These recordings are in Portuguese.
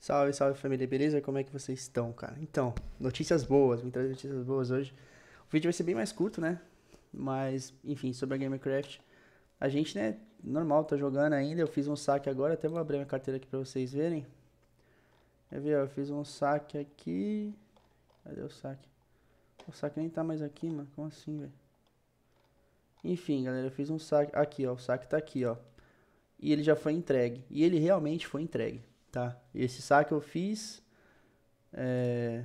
Salve, salve família, beleza? Como é que vocês estão, cara? Então, notícias boas, vim trazer notícias boas hoje. O vídeo vai ser bem mais curto, né? Mas, enfim, sobre a GamerCraft. A gente, né, normal, tá jogando ainda. Eu fiz um saque agora, até vou abrir minha carteira aqui pra vocês verem. Quer ver, ó, eu fiz um saque aqui. Cadê o saque? O saque nem tá mais aqui, mano. Como assim, velho? Enfim, galera, eu fiz um saque. Aqui, ó. O saque tá aqui, ó. E ele já foi entregue. E ele realmente foi entregue, tá? Esse saque eu fiz é,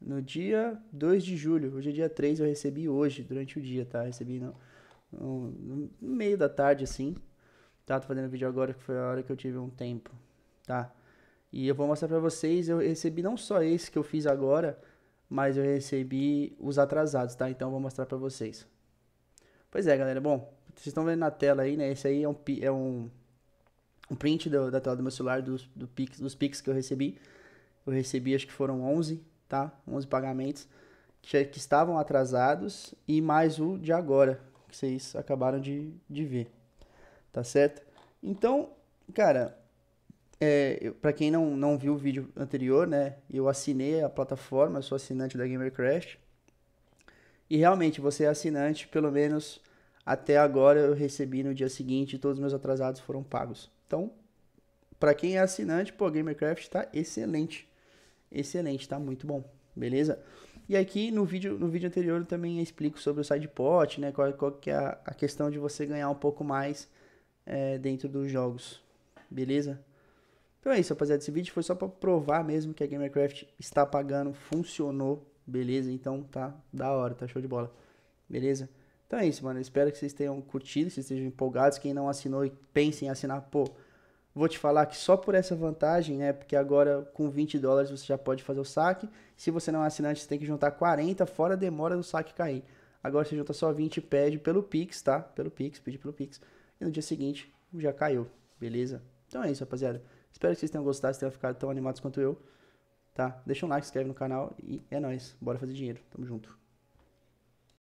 no dia 2 de julho. Hoje é dia 3, eu recebi hoje, durante o dia, tá? Recebi no, no, no meio da tarde, assim. Tá? Tô fazendo vídeo agora, que foi a hora que eu tive um tempo, tá? E eu vou mostrar pra vocês, eu recebi não só esse que eu fiz agora, mas eu recebi os atrasados, tá? Então eu vou mostrar pra vocês. Pois é, galera. Bom, vocês estão vendo na tela aí, né? Esse aí é um, é um, um print do, da tela do meu celular, dos, do Pix, dos Pix que eu recebi. Eu recebi, acho que foram 11, tá? 11 pagamentos que, que estavam atrasados e mais o de agora, que vocês acabaram de, de ver, tá certo? Então, cara, é, para quem não, não viu o vídeo anterior, né? Eu assinei a plataforma, eu sou assinante da Gamer Crash. E realmente, você é assinante, pelo menos até agora eu recebi no dia seguinte, todos os meus atrasados foram pagos. Então, para quem é assinante, pô, GamerCraft tá excelente. Excelente, tá muito bom. Beleza? E aqui no vídeo, no vídeo anterior eu também explico sobre o sidepot, né? Qual, qual que é a, a, questão de você ganhar um pouco mais é, dentro dos jogos. Beleza? Então é isso, rapaziada. Esse vídeo foi só para provar mesmo que a GamerCraft está pagando, funcionou Beleza? Então tá da hora, tá show de bola. Beleza? Então é isso, mano. Espero que vocês tenham curtido, que vocês estejam empolgados. Quem não assinou e pensa em assinar, pô, vou te falar que só por essa vantagem, né? Porque agora com 20 dólares você já pode fazer o saque. Se você não é assinante, você tem que juntar 40, fora demora do saque cair. Agora você junta só 20 e pede pelo Pix, tá? Pelo Pix, pede pelo Pix. E no dia seguinte já caiu, beleza? Então é isso, rapaziada. Espero que vocês tenham gostado, vocês tenham ficado tão animados quanto eu tá? Deixa um like, se inscreve no canal e é nóis. Bora fazer dinheiro. Tamo junto.